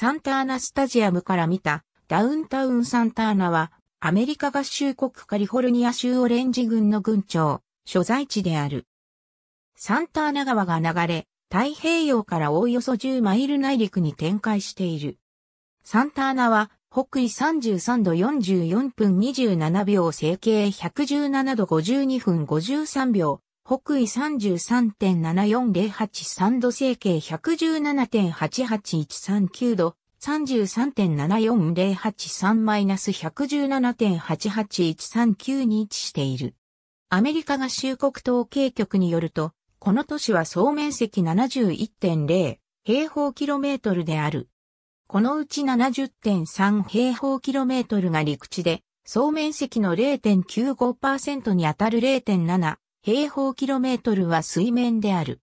サンターナスタジアムから見たダウンタウンサンターナはアメリカ合衆国カリフォルニア州オレンジ郡の郡庁、所在地である。サンターナ川が流れ、太平洋からおおよそ10マイル内陸に展開している。サンターナは北緯33度44分27秒、整形117度52分53秒、北緯33.7408三度整形117.88139度、33.74083-117.88139に位置している。アメリカ合衆国統計局によると、この都市は総面積71.0平方キロメートルである。このうち70.3平方キロメートルが陸地で、総面積の0.95%にあたる0.7平方キロメートルは水面である。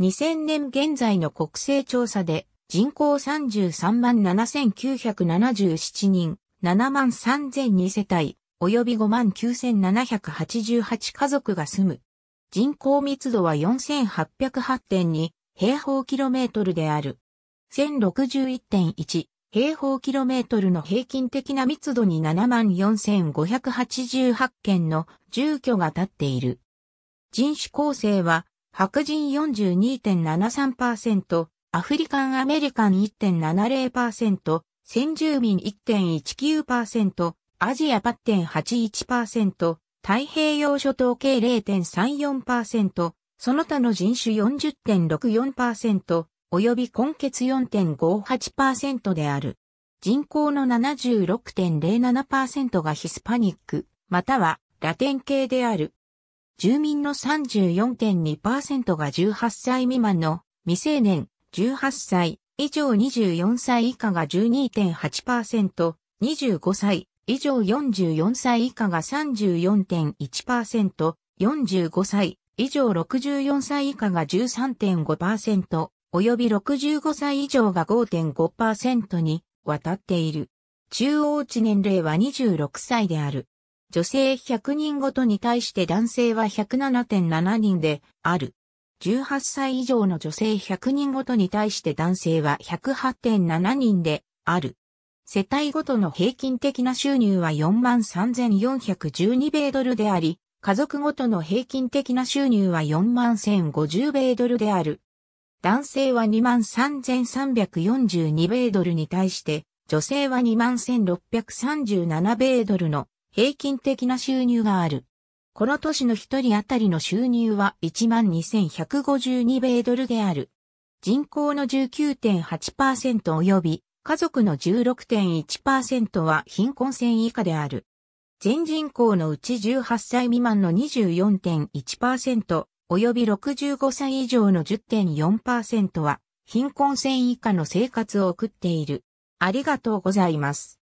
2000年現在の国勢調査で人口33万7977人、7万3002世帯、及び5万9788家族が住む。人口密度は4808.2平方キロメートルである。1061.1平方キロメートルの平均的な密度に7万4588件の住居が建っている。人種構成は、白人42.73%、アフリカンアメリカン1.70%、先住民1.19%、アジア8.81%、太平洋諸島計0.34%、その他の人種40.64%、及び根血4.58%である。人口の76.07%がヒスパニック、またはラテン系である。住民の34.2%が18歳未満の未成年、18歳以上24歳以下が12.8%、25歳以上44歳以下が34.1%、45歳以上64歳以下が13.5%、及び65歳以上が5.5%にわたっている。中央値年齢は26歳である。女性100人ごとに対して男性は107.7人である。18歳以上の女性100人ごとに対して男性は108.7人である。世帯ごとの平均的な収入は43,412米ドルであり、家族ごとの平均的な収入は41,050米ドルである。男性は23,342米ドルに対して、女性は21,637米ドルの平均的な収入がある。この都市の一人当たりの収入は12,152米ドルである。人口の19.8%及び家族の16.1%は貧困線以下である。全人口のうち18歳未満の24.1%及び65歳以上の10.4%は貧困線以下の生活を送っている。ありがとうございます。